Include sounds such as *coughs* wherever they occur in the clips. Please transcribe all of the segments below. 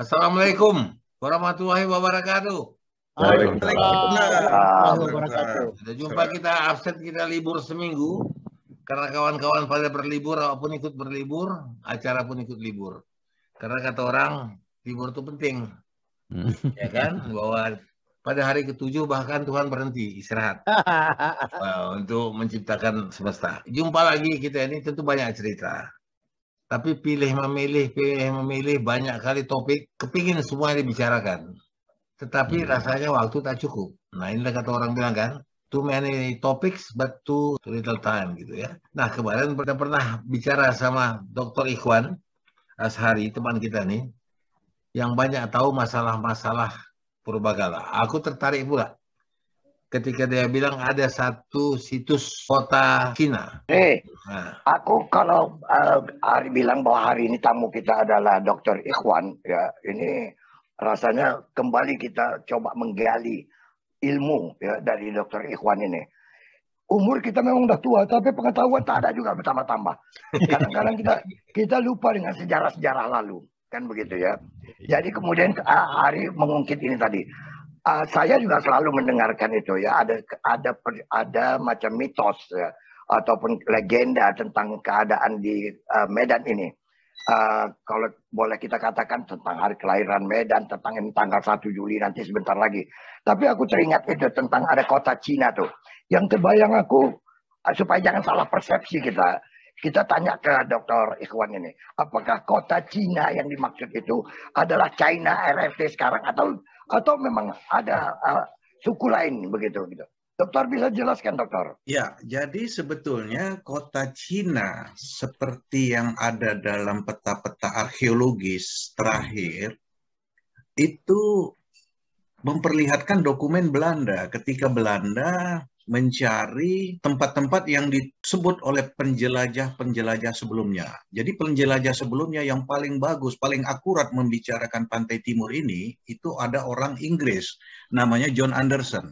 Assalamualaikum warahmatullahi wabarakatuh. Waalaikumsalam wabarakatuh. Jumpa kita absen kita libur seminggu karena kawan-kawan pada berlibur, apapun ikut berlibur, acara pun ikut libur. Karena kata orang libur itu penting, hmm. ya kan? Bahwa pada hari ketujuh bahkan Tuhan berhenti istirahat *laughs* untuk menciptakan semesta. Jumpa lagi kita ini tentu banyak cerita. Tapi pilih memilih, pilih memilih banyak kali topik, kepingin semua dibicarakan. Tetapi hmm. rasanya waktu tak cukup. Nah ini kata orang bilang kan, too many topics but too little time gitu ya. Nah kemarin pernah pernah bicara sama Dokter Ikhwan Ashari teman kita nih, yang banyak tahu masalah-masalah purbagala. Aku tertarik pula ketika dia bilang ada satu situs kota Cina. Eh, hey, nah. aku kalau uh, eh, hari bilang bahwa hari ini tamu kita adalah Dokter Ikhwan, ya ini rasanya kembali kita coba menggali ilmu ya dari Dokter Ikhwan ini. Umur kita memang udah tua, tapi pengetahuan tak ada juga bertambah-tambah. Kadang-kadang kita kita lupa dengan sejarah-sejarah lalu, kan begitu ya. Jadi kemudian hari eh, mengungkit ini tadi uh, saya juga selalu mendengarkan itu ya ada ada ada macam mitos ya, ataupun legenda tentang keadaan di uh, Medan ini. Uh, kalau boleh kita katakan tentang hari kelahiran Medan, tentang tanggal 1 Juli nanti sebentar lagi. Tapi aku teringat itu tentang ada kota Cina tuh. Yang terbayang aku uh, supaya jangan salah persepsi kita. Kita tanya ke Dr. Ikhwan ini, apakah kota Cina yang dimaksud itu adalah China RFT sekarang atau atau memang ada uh, suku lain begitu gitu. Dokter bisa jelaskan dokter? Ya, jadi sebetulnya kota Cina seperti yang ada dalam peta-peta arkeologis terakhir itu memperlihatkan dokumen Belanda ketika Belanda mencari tempat-tempat yang disebut oleh penjelajah-penjelajah sebelumnya. Jadi penjelajah sebelumnya yang paling bagus, paling akurat membicarakan pantai timur ini itu ada orang Inggris namanya John Anderson.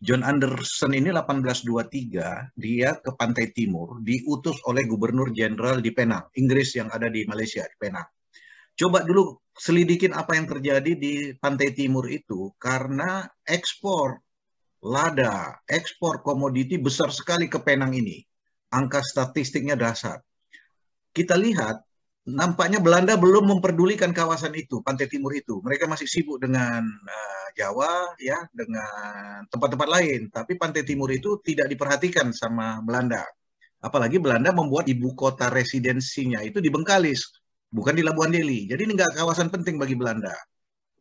John Anderson ini 1823 dia ke pantai timur diutus oleh gubernur jenderal di Penang, Inggris yang ada di Malaysia di Penang. Coba dulu selidikin apa yang terjadi di pantai timur itu karena ekspor lada, ekspor komoditi besar sekali ke Penang ini. Angka statistiknya dasar. Kita lihat, nampaknya Belanda belum memperdulikan kawasan itu, pantai timur itu. Mereka masih sibuk dengan uh, Jawa, ya, dengan tempat-tempat lain. Tapi pantai timur itu tidak diperhatikan sama Belanda. Apalagi Belanda membuat ibu kota residensinya itu di Bengkalis, bukan di Labuan Deli. Jadi ini nggak kawasan penting bagi Belanda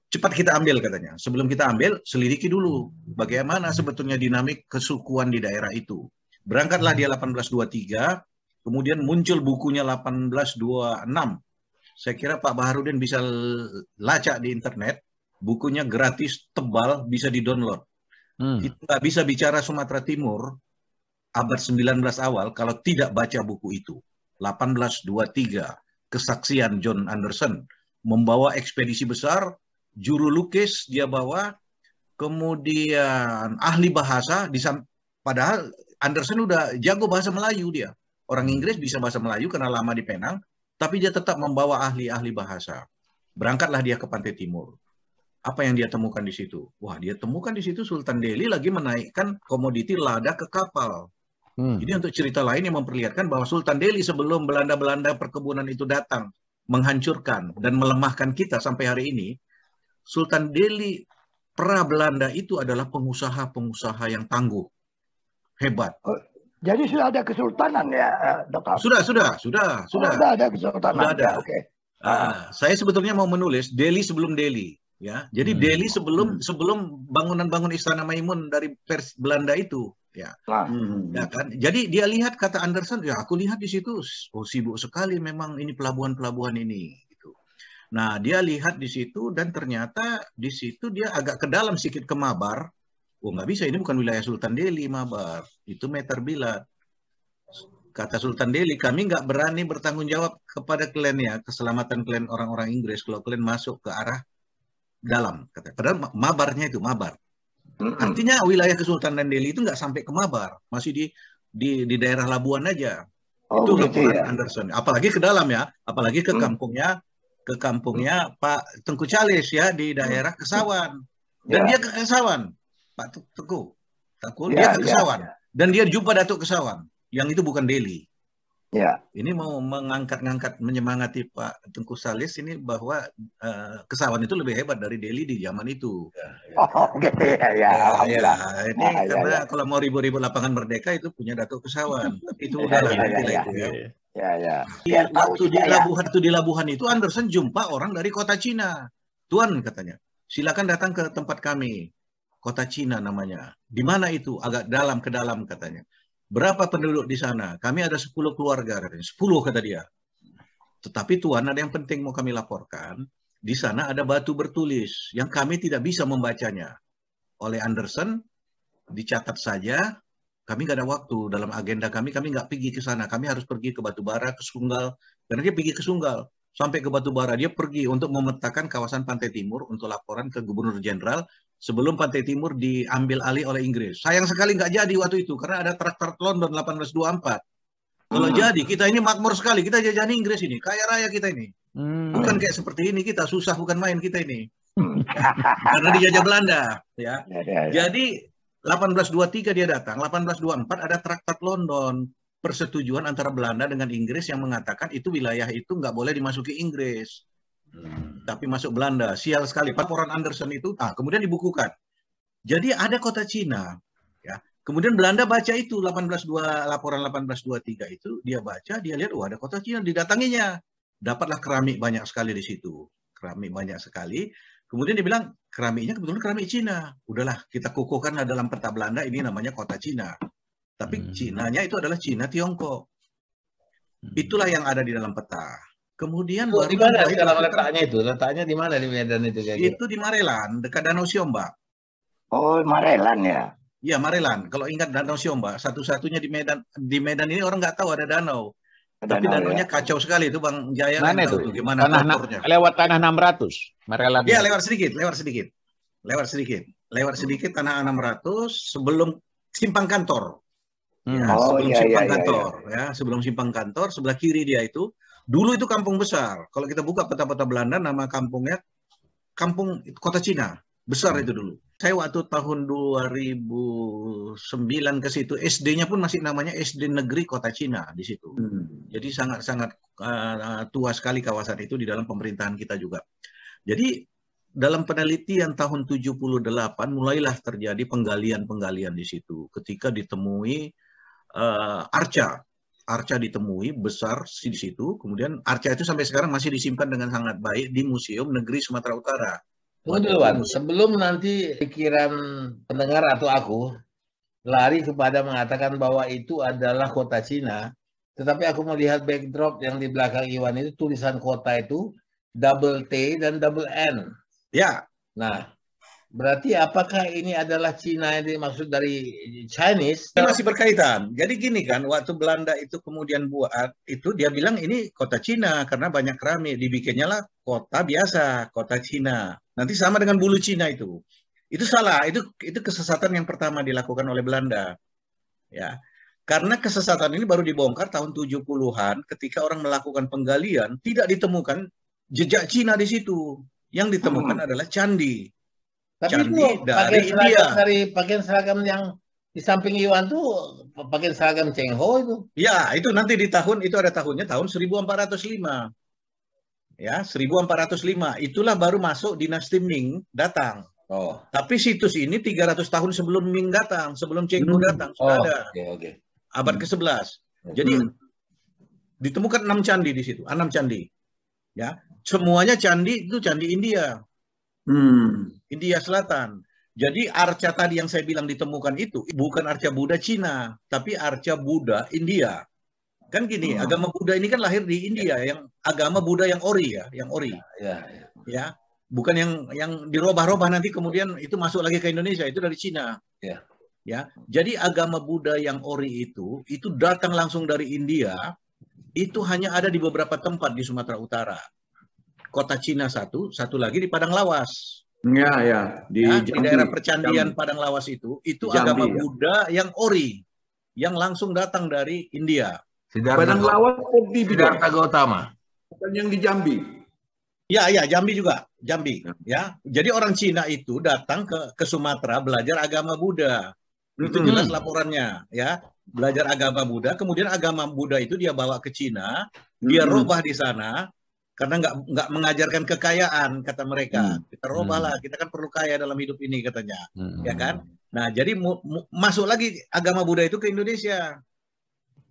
cepat kita ambil katanya. Sebelum kita ambil, selidiki dulu bagaimana sebetulnya dinamik kesukuan di daerah itu. Berangkatlah dia 1823, kemudian muncul bukunya 1826. Saya kira Pak Baharudin bisa lacak di internet, bukunya gratis, tebal, bisa di-download. Hmm. Kita bisa bicara Sumatera Timur abad 19 awal kalau tidak baca buku itu. 1823, kesaksian John Anderson. Membawa ekspedisi besar, juru lukis dia bawa, kemudian ahli bahasa, disam, padahal Anderson udah jago bahasa Melayu dia. Orang Inggris bisa bahasa Melayu karena lama di Penang, tapi dia tetap membawa ahli-ahli bahasa. Berangkatlah dia ke Pantai Timur. Apa yang dia temukan di situ? Wah, dia temukan di situ Sultan Delhi lagi menaikkan komoditi lada ke kapal. Hmm. Jadi untuk cerita lain yang memperlihatkan bahwa Sultan Delhi sebelum Belanda-Belanda perkebunan itu datang, menghancurkan dan melemahkan kita sampai hari ini, Sultan Delhi pra Belanda itu adalah pengusaha-pengusaha yang tangguh, hebat. Oh, jadi sudah ada kesultanan ya, eh, dokter? Sudah, sudah, sudah, oh, sudah. Sudah ada kesultanan. Sudah ada. Ya, oke. Okay. Ah, saya sebetulnya mau menulis Delhi sebelum Delhi, ya. Jadi hmm. Delhi sebelum hmm. sebelum bangunan bangunan Istana Maimun dari Pers Belanda itu, ya. Ah. Hmm. ya kan? Jadi dia lihat kata Anderson, ya aku lihat di situ, oh sibuk sekali memang ini pelabuhan-pelabuhan ini, Nah, dia lihat di situ dan ternyata di situ dia agak ke dalam sedikit ke Mabar. Oh, nggak bisa, ini bukan wilayah Sultan Delhi, Mabar. Itu meter bilat. Kata Sultan Delhi, kami nggak berani bertanggung jawab kepada kalian ya, keselamatan klien orang-orang Inggris kalau klien masuk ke arah dalam. Kata. Padahal Mabarnya itu Mabar. Artinya wilayah Kesultanan Delhi itu nggak sampai ke Mabar, masih di di, di daerah Labuan aja. Oh, itu gitu laporan ya? Anderson. Apalagi ke dalam ya, apalagi ke mm. kampungnya ke kampungnya hmm. Pak Tengku Calis ya di hmm. daerah Kesawan. Dan ya. dia ke Kesawan, Pak Tengku. Tengku ya, dia ke ya. Kesawan. Ya. Dan dia jumpa Datuk Kesawan, yang itu bukan Deli. Ya. Ini mau mengangkat-ngangkat menyemangati Pak Tengku Salis ini bahwa uh, kesawan itu lebih hebat dari Deli di zaman itu. Ya, ya. Oh, gitu *laughs* ya. Ya, ya. Ya, ya. Ini ya, ya, karena kalau mau ribu-ribu lapangan merdeka itu punya Datuk Kesawan. Tapi *laughs* itu udah ya, lah ya, ya, ya. itu ya. Ya, ya. Iya, waktu ya, di ya. Labuhan ya. itu di Labuhan itu Anderson jumpa orang dari kota Cina. Tuan katanya, silakan datang ke tempat kami. Kota Cina namanya. Di mana itu? Agak dalam ke dalam katanya. Berapa penduduk di sana? Kami ada 10 keluarga katanya. 10 kata dia. Tetapi Tuan ada yang penting mau kami laporkan. Di sana ada batu bertulis yang kami tidak bisa membacanya. Oleh Anderson dicatat saja kami nggak ada waktu dalam agenda kami, kami nggak pergi ke sana. Kami harus pergi ke Batubara, ke Sunggal. Karena dia pergi ke Sunggal, sampai ke Batubara. Dia pergi untuk memetakan kawasan Pantai Timur untuk laporan ke Gubernur Jenderal sebelum Pantai Timur diambil alih oleh Inggris. Sayang sekali nggak jadi waktu itu karena ada traktor London 1824. Kalau hmm. jadi, kita ini makmur sekali. Kita jajan Inggris ini. Kaya raya kita ini. Hmm. Bukan kayak seperti ini kita. Susah bukan main kita ini. Hmm. *laughs* karena dijajah Belanda. ya. ya, ya, ya. Jadi 1823 dia datang, 1824 ada Traktat London, persetujuan antara Belanda dengan Inggris yang mengatakan itu wilayah itu nggak boleh dimasuki Inggris, hmm. tapi masuk Belanda. Sial sekali, laporan Anderson itu, ah, kemudian dibukukan. Jadi ada kota Cina, ya. Kemudian Belanda baca itu 182 laporan 1823 itu dia baca dia lihat wah oh, ada kota Cina didatanginya dapatlah keramik banyak sekali di situ keramik banyak sekali Kemudian dia bilang keramiknya kebetulan keramik Cina. Udahlah kita kukuhkanlah dalam peta Belanda ini namanya kota Cina. Tapi hmm. Cinanya itu adalah Cina Tiongkok. Hmm. Itulah yang ada di dalam peta. Kemudian oh, di mana dalam letaknya itu? Letaknya di mana di Medan itu kayak gitu? Itu di Marelan, dekat Danau Siomba. Oh, Marelan ya. Iya, Marelan. Kalau ingat Danau Siomba satu-satunya di Medan di Medan ini orang nggak tahu ada danau. Tapi ya. danaunya ya. kacau sekali itu Bang Jaya. Kan mana itu? gimana tanah, lewat tanah 600. Mereka Iya, lewat sedikit, lewat sedikit. Lewat sedikit. Lewat sedikit tanah 600 sebelum simpang kantor. Hmm. Ya, oh, sebelum iya, simpang iya, iya, kantor iya. ya, sebelum simpang kantor sebelah kiri dia itu dulu itu kampung besar. Kalau kita buka peta-peta Belanda nama kampungnya kampung kota Cina. Besar hmm. itu dulu saya waktu tahun 2009 ke situ SD-nya pun masih namanya SD Negeri Kota Cina di situ. Hmm. Jadi sangat-sangat uh, tua sekali kawasan itu di dalam pemerintahan kita juga. Jadi dalam penelitian tahun 78 mulailah terjadi penggalian-penggalian di situ ketika ditemui uh, arca. Arca ditemui besar di situ, kemudian arca itu sampai sekarang masih disimpan dengan sangat baik di Museum Negeri Sumatera Utara Tunggu dulu, Sebelum nanti pikiran pendengar atau aku lari kepada mengatakan bahwa itu adalah kota Cina, tetapi aku melihat backdrop yang di belakang Iwan itu tulisan kota itu double T dan double N. Ya. Nah, Berarti apakah ini adalah Cina yang dimaksud dari Chinese? Ini masih berkaitan. Jadi gini kan, waktu Belanda itu kemudian buat, itu dia bilang ini kota Cina karena banyak keramik. Dibikinnya lah kota biasa, kota Cina. Nanti sama dengan bulu Cina itu. Itu salah, itu itu kesesatan yang pertama dilakukan oleh Belanda. Ya. Karena kesesatan ini baru dibongkar tahun 70-an ketika orang melakukan penggalian, tidak ditemukan jejak Cina di situ. Yang ditemukan hmm. adalah candi tapi itu pakai seragam dari pakaian seragam yang di samping Iwan tuh pakaian seragam Cheng Ho itu. Ya, itu nanti di tahun itu ada tahunnya tahun 1405. Ya, 1405. Itulah baru masuk dinasti Ming datang. Oh. Tapi situs ini 300 tahun sebelum Ming datang, sebelum Cheng Ho hmm. datang sudah ada. Okay, oh, okay. Abad hmm. ke-11. Hmm. Jadi ditemukan enam candi di situ, enam candi. Ya, semuanya candi itu candi India. Hmm. India Selatan. Jadi arca tadi yang saya bilang ditemukan itu bukan arca Buddha Cina, tapi arca Buddha India. Kan gini, hmm. agama Buddha ini kan lahir di India, ya. yang agama Buddha yang ori ya, yang ori. Ya, ya. ya. ya. bukan yang yang dirubah robah nanti kemudian itu masuk lagi ke Indonesia, itu dari Cina. Ya. Ya. Jadi agama Buddha yang ori itu itu datang langsung dari India. Itu hanya ada di beberapa tempat di Sumatera Utara. Kota Cina satu, satu lagi di Padang Lawas. Ya, ya. Di, ya, di daerah Percandian Jambi. Padang Lawas itu, itu Jambi, agama ya. Buddha yang ori, yang langsung datang dari India. Siddhartha Padang Lawas di Siddhartha Utama. Bukan yang di Jambi. Ya, ya, Jambi juga, Jambi. Ya. ya, jadi orang Cina itu datang ke ke Sumatera belajar agama Buddha. Itu jelas laporannya, ya. Belajar agama Buddha, kemudian agama Buddha itu dia bawa ke Cina, dia rubah di sana, karena nggak nggak mengajarkan kekayaan kata mereka. Hmm. Kita robahlah, hmm. kita kan perlu kaya dalam hidup ini katanya, hmm. ya kan? Nah jadi mu, mu, masuk lagi agama Buddha itu ke Indonesia.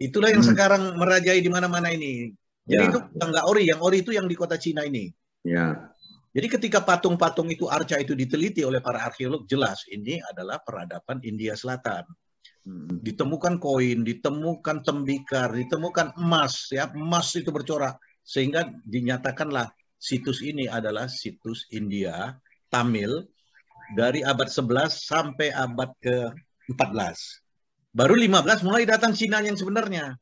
Itulah yang hmm. sekarang merajai di mana-mana ini. Jadi ya. itu nggak ori, yang ori itu yang di kota Cina ini. Ya. Jadi ketika patung-patung itu arca itu diteliti oleh para arkeolog jelas ini adalah peradaban India Selatan. Hmm. Ditemukan koin, ditemukan tembikar, ditemukan emas ya, emas itu bercorak sehingga dinyatakanlah situs ini adalah situs India Tamil dari abad 11 sampai abad ke-14. Baru 15 mulai datang Cina yang sebenarnya.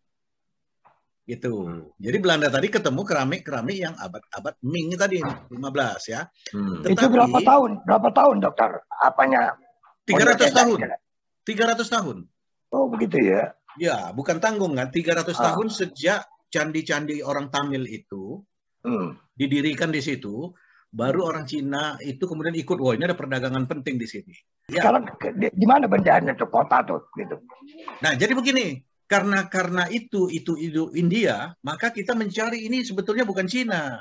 Gitu. Hmm. Jadi Belanda tadi ketemu keramik-keramik yang abad-abad Ming tadi 15 ya. Hmm. Tetapi, Itu berapa tahun? Berapa tahun, Dokter? Apanya? 300 tahun. 300 tahun. Oh, begitu ya. Ya, bukan tanggung kan 300 ah. tahun sejak candi-candi orang Tamil itu hmm. didirikan di situ, baru orang Cina itu kemudian ikut. Wah, ini ada perdagangan penting di sini. Ya. Sekarang di mana bendanya tuh kota tuh gitu. Nah, jadi begini, karena karena itu itu itu India, maka kita mencari ini sebetulnya bukan Cina.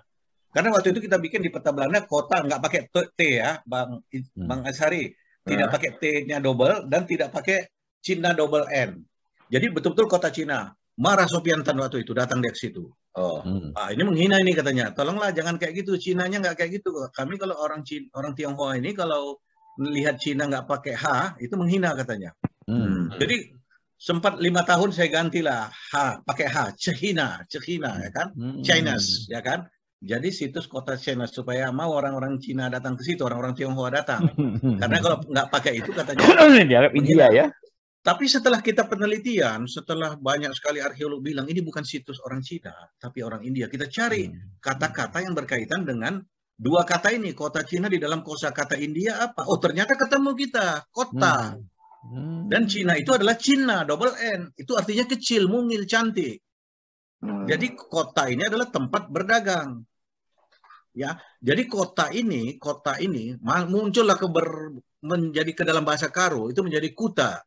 Karena waktu itu kita bikin di peta Belanda kota nggak pakai T ya, Bang hmm. Bang Asari. Tidak pakai T-nya double dan tidak pakai Cina double N. Jadi betul-betul kota Cina marah Sopian Tan waktu itu datang dari situ. Oh. Hmm. Ah, ini menghina ini katanya. Tolonglah jangan kayak gitu. Cina nya nggak kayak gitu. Kami kalau orang Cina, orang Tionghoa ini kalau melihat Cina nggak pakai H itu menghina katanya. Hmm. hmm. Jadi sempat lima tahun saya gantilah H pakai H Cina Cina ya kan hmm. Chinese ya kan jadi situs kota Cina supaya mau orang-orang Cina datang ke situ orang-orang Tionghoa datang hmm. karena kalau nggak pakai itu katanya *coughs* dianggap India ya tapi setelah kita penelitian, setelah banyak sekali arkeolog bilang ini bukan situs orang Cina, tapi orang India. Kita cari hmm, hmm. kata-kata yang berkaitan dengan dua kata ini, kota Cina di dalam kosa kata India apa? Oh, ternyata ketemu kita, kota. Hmm, Dan Cina itu adalah Cina, double N. Itu artinya kecil, mungil, cantik. Jadi kota ini adalah tempat berdagang. Ya, jadi kota ini, kota ini muncullah ke ber, menjadi ke dalam bahasa Karo itu menjadi kuta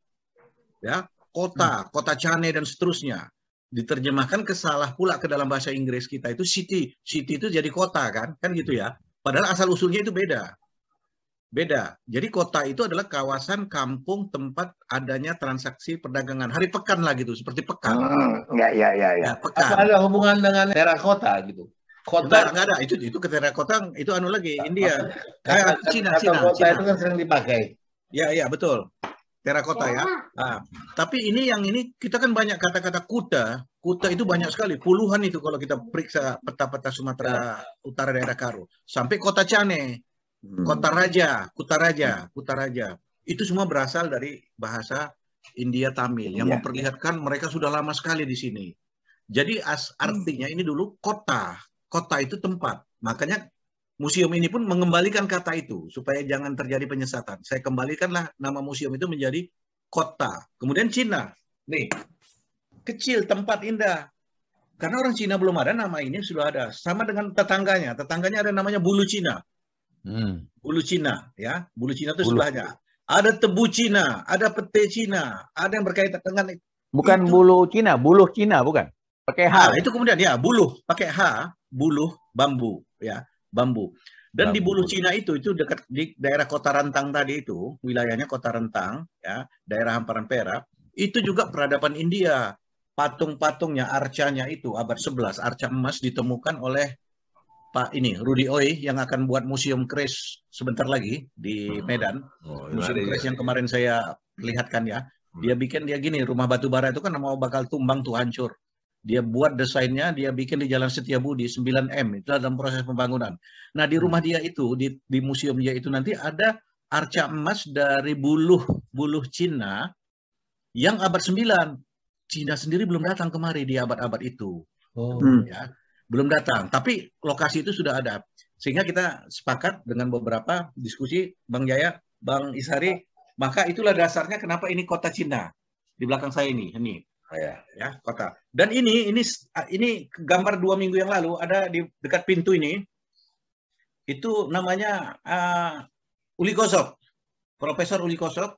ya kota, hmm. kota Cane dan seterusnya. Diterjemahkan ke salah pula ke dalam bahasa Inggris kita itu city. City itu jadi kota kan? Kan gitu ya. Padahal asal usulnya itu beda. Beda. Jadi kota itu adalah kawasan kampung tempat adanya transaksi perdagangan. Hari pekan lah gitu, seperti pekan. Hmm, ya, ya, ya, ya. ya pekan. ada hubungan dengan daerah kota gitu? Kota nggak ada. Itu itu ke daerah kota itu anu lagi India. ya eh, Cina, Cina. Kota Cina. itu kan sering dipakai. Ya, ya, betul terakota ya. Iya. Nah, tapi ini yang ini kita kan banyak kata-kata kuta. Kuta itu banyak sekali, puluhan itu kalau kita periksa peta-peta Sumatera iya. Utara daerah Karo. Sampai kota Cane, hmm. kota Raja, Kuta Raja, Kuta Raja. Itu semua berasal dari bahasa India Tamil yang ya. memperlihatkan mereka sudah lama sekali di sini. Jadi as hmm. artinya ini dulu kota, kota itu tempat. Makanya museum ini pun mengembalikan kata itu supaya jangan terjadi penyesatan. Saya kembalikanlah nama museum itu menjadi kota. Kemudian Cina. Nih, kecil, tempat indah. Karena orang Cina belum ada nama ini sudah ada. Sama dengan tetangganya. Tetangganya ada namanya bulu Cina. Hmm. Bulu Cina, ya. Bulu Cina itu sudah sebelahnya. Ada tebu Cina, ada pete Cina, ada yang berkaitan dengan bukan itu. bulu Cina, Bulu Cina bukan. Pakai H. Nah, itu kemudian ya, Bulu, pakai H, Bulu bambu, ya bambu. Dan bambu. di Bulu Cina itu, itu dekat di daerah Kota Rantang tadi itu, wilayahnya Kota Rantang, ya, daerah hamparan Perak, itu juga peradaban India. Patung-patungnya, arcanya itu abad 11, arca emas ditemukan oleh Pak ini Rudi Oi yang akan buat museum Kris sebentar lagi di hmm. Medan. Oh, iya, museum iya, Kris iya. yang kemarin saya lihatkan ya. Dia hmm. bikin dia gini, rumah batu bara itu kan mau bakal tumbang tuh hancur. Dia buat desainnya, dia bikin di Jalan Setiabudi 9M itu dalam proses pembangunan. Nah di hmm. rumah dia itu di, di museum dia itu nanti ada arca emas dari buluh buluh Cina yang abad 9. Cina sendiri belum datang kemari di abad-abad itu. Oh. Hmm. Ya, belum datang. Tapi lokasi itu sudah ada. Sehingga kita sepakat dengan beberapa diskusi Bang Jaya, Bang Isari, maka itulah dasarnya kenapa ini kota Cina di belakang saya ini. Ini Oh, ya. ya kota. Dan ini ini ini gambar dua minggu yang lalu ada di dekat pintu ini itu namanya uh, Uli Kosok, Profesor Uli Kosok,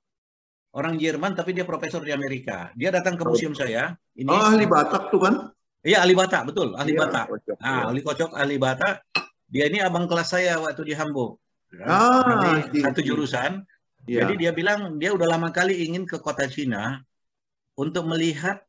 orang Jerman tapi dia profesor di Amerika. Dia datang ke museum oh. saya. Ini oh, ahli Batak tuh kan? Iya ahli Batak betul, ahli ya, Batak. Kocok, nah, ya. Uli Kocok ahli Batak. Dia ini abang kelas saya waktu di Hamburg. Ya, ah, gitu. satu jurusan. Ya. Jadi dia bilang dia udah lama kali ingin ke kota Cina untuk melihat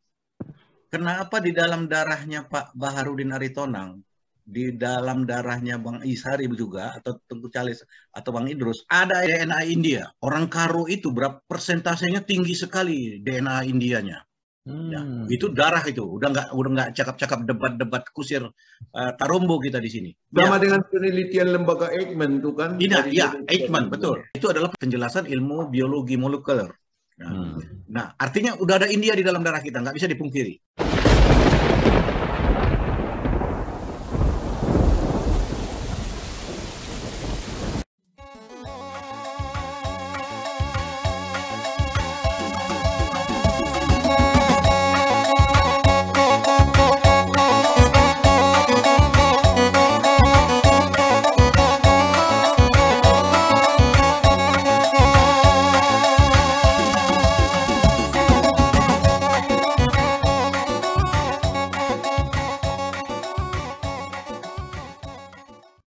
kenapa di dalam darahnya Pak Baharudin Aritonang, di dalam darahnya Bang Isari juga atau Tengku Calis atau Bang Idrus ada DNA India. Orang Karo itu berapa persentasenya tinggi sekali DNA Indianya. Ya, hmm. Ya, itu darah itu udah nggak udah nggak cakap-cakap debat-debat kusir uh, eh, tarombo kita di sini. Sama ya. dengan penelitian lembaga Eichmann itu kan? Tidak, ya Eichmann betul. Itu adalah penjelasan ilmu biologi molekuler. Nah, hmm. nah, artinya udah ada India di dalam darah kita, nggak bisa dipungkiri.